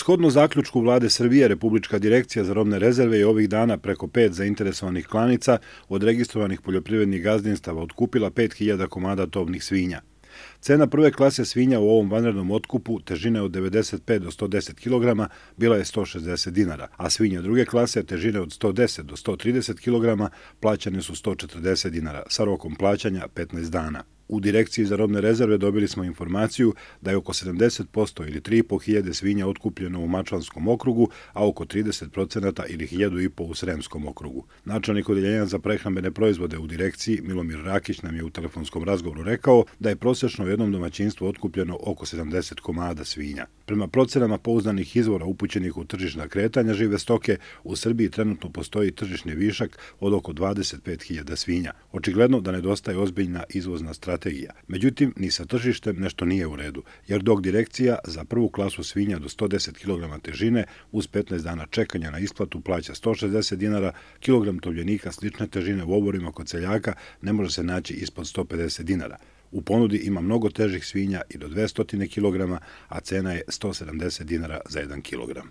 Shodno zaključku vlade Srbije, Republička direkcija za robne rezerve je ovih dana preko pet zainteresovanih klanica od registrovanih poljoprivrednih gazdinstava odkupila 5000 komada tovnih svinja. Cena prve klase svinja u ovom vanrednom otkupu, težine od 95 do 110 kg, bila je 160 dinara, a svinje druge klase, težine od 110 do 130 kg, plaćane su 140 dinara, sa rokom plaćanja 15 dana. U Direkciji za robne rezerve dobili smo informaciju da je oko 70% ili 3.500 svinja otkupljeno u Mačvanskom okrugu, a oko 30% ili 1.500 u Sremskom okrugu. Načelnik odjeljenja za prehrambene proizvode u Direkciji, Milomir Rakić, nam je u telefonskom razgovoru rekao da je prosječno u jednom domaćinstvu otkupljeno oko 70 komada svinja. Prema procenama pouznanih izvora upućenih u tržišna kretanja žive stoke, u Srbiji trenutno postoji tržišni višak od oko 25.000 svinja. Očigledno da nedostaje ozbiljna izvozna strategija strategija. Međutim, ni sa tržištem nešto nije u redu, jer dok direkcija za prvu klasu svinja do 110 kg težine uz 15 dana čekanja na isplatu plaća 160 dinara, kilogram tovljenika slične težine u oborima kod celjaka ne može se naći ispod 150 dinara. U ponudi ima mnogo težih svinja i do 200 kg, a cena je 170 dinara za 1 kg.